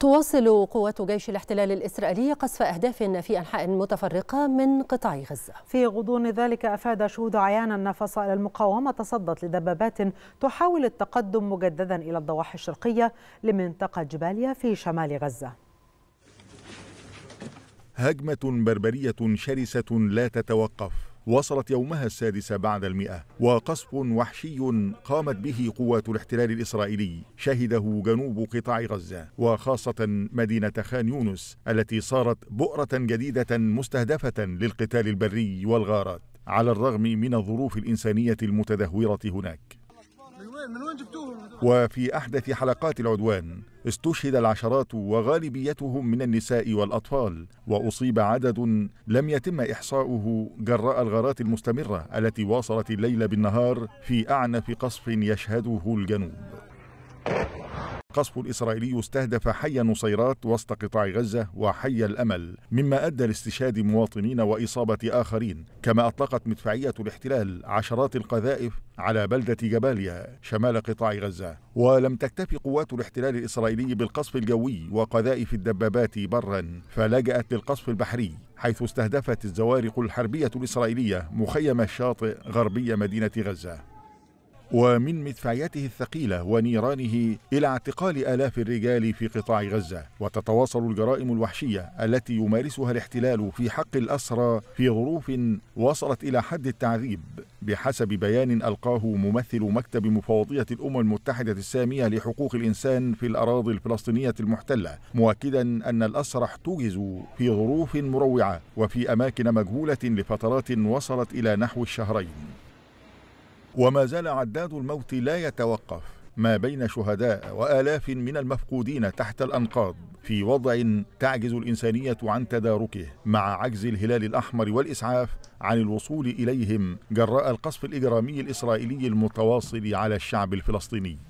تواصل قوات جيش الاحتلال الإسرائيلي قصف أهداف في أنحاء متفرقة من قطاع غزة في غضون ذلك أفاد شهود عيان أن فصائل المقاومة تصدت لدبابات تحاول التقدم مجددا إلى الضواحي الشرقية لمنطقة جباليا في شمال غزة هجمة بربرية شرسة لا تتوقف وصلت يومها السادس بعد المئة وقصف وحشي قامت به قوات الاحتلال الإسرائيلي شهده جنوب قطاع غزة وخاصة مدينة خان يونس التي صارت بؤرة جديدة مستهدفة للقتال البري والغارات على الرغم من الظروف الإنسانية المتدهورة هناك من وين من وين جبتوه وفي أحدث حلقات العدوان استشهد العشرات وغالبيتهم من النساء والأطفال وأصيب عدد لم يتم إحصاؤه جراء الغارات المستمرة التي واصلت الليل بالنهار في أعنف قصف يشهده الجنوب القصف الإسرائيلي استهدف حي نصيرات وسط قطاع غزة وحي الأمل مما أدى لاستشهاد مواطنين وإصابة آخرين كما أطلقت مدفعية الاحتلال عشرات القذائف على بلدة جباليا شمال قطاع غزة ولم تكتف قوات الاحتلال الإسرائيلي بالقصف الجوي وقذائف الدبابات برا فلجأت للقصف البحري حيث استهدفت الزوارق الحربية الإسرائيلية مخيم الشاطئ غربي مدينة غزة ومن مدفعيته الثقيلة ونيرانه إلى اعتقال آلاف الرجال في قطاع غزة وتتواصل الجرائم الوحشية التي يمارسها الاحتلال في حق الأسرى في ظروف وصلت إلى حد التعذيب بحسب بيان ألقاه ممثل مكتب مفوضية الأمم المتحدة السامية لحقوق الإنسان في الأراضي الفلسطينية المحتلة مؤكدا أن الأسرى احتجزوا في ظروف مروعة وفي أماكن مجهولة لفترات وصلت إلى نحو الشهرين وما زال عداد الموت لا يتوقف ما بين شهداء والاف من المفقودين تحت الانقاض في وضع تعجز الانسانيه عن تداركه مع عجز الهلال الاحمر والاسعاف عن الوصول اليهم جراء القصف الاجرامي الاسرائيلي المتواصل على الشعب الفلسطيني